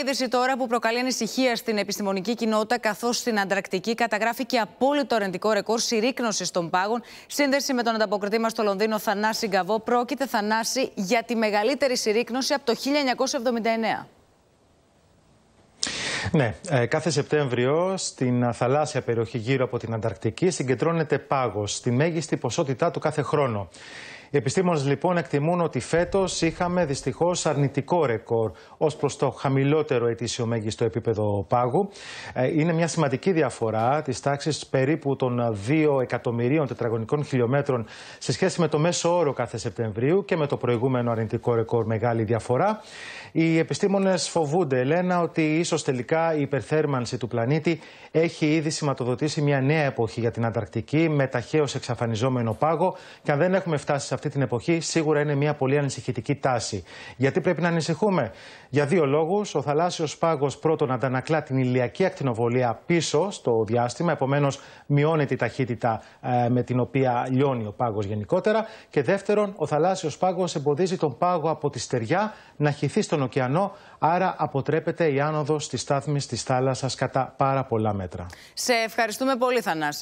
είδηση τώρα που προκαλεί ανησυχία στην επιστημονική κοινότητα, καθώς στην Ανταρκτική καταγράφει και απόλυτο αρνητικό ρεκόρ συρρήκνωσης των πάγων. Σύνδεση με τον ανταποκριτή μας στο Λονδίνο, Θανάση Γκαβό. Πρόκειται, Θανάση, για τη μεγαλύτερη συρρήκνωση από το 1979. Ναι, ε, κάθε Σεπτέμβριο στην θαλάσσια περιοχή γύρω από την Ανταρκτική συγκεντρώνεται πάγος στη μέγιστη ποσότητά του κάθε χρόνο. Οι επιστήμονες λοιπόν εκτιμούν ότι φέτος είχαμε δυστυχώς αρνητικό ρεκόρ ως προς το χαμηλότερο ετήσιο μέγιστο επίπεδο πάγου. Ε, είναι μια σημαντική διαφορά της τάξης περίπου των 2 εκατομμυρίων τετραγωνικών χιλιόμετρων σε σχέση με το μέσο όρο κάθε Σεπτεμβρίου και με το προηγούμενο αρνητικό ρεκόρ μεγάλη διαφορά. Οι επιστήμονες φοβούνται, Ελένα, ότι ίσως τελικά η υπερθέρμανση του πλανήτη έχει ήδη σηματοδοτήσει μια νέα εποχή για την Ανταρκτική με ταχαίως εξαφανιζόμενο πάγο. Και δεν έχουμε φτάσει αυτή την εποχή σίγουρα είναι μια πολύ ανησυχητική τάση. Γιατί πρέπει να ανησυχούμε. Για δύο λόγους. Ο θαλάσσιος πάγος πρώτον αντανακλά την ηλιακή ακτινοβολία πίσω στο διάστημα, επομένως μειώνεται η ταχύτητα ε, με την οποία λιώνει ο πάγος γενικότερα. Και δεύτερον, ο θαλάσσιος πάγος εμποδίζει τον πάγο από τη στεριά να χυθεί στον ωκεανό, άρα αποτρέπεται η άνοδος της στάθμης της θάλασσας κατά πάρα πολλά μέτρα. Σε ευχαριστούμε πολύ, Θανάση.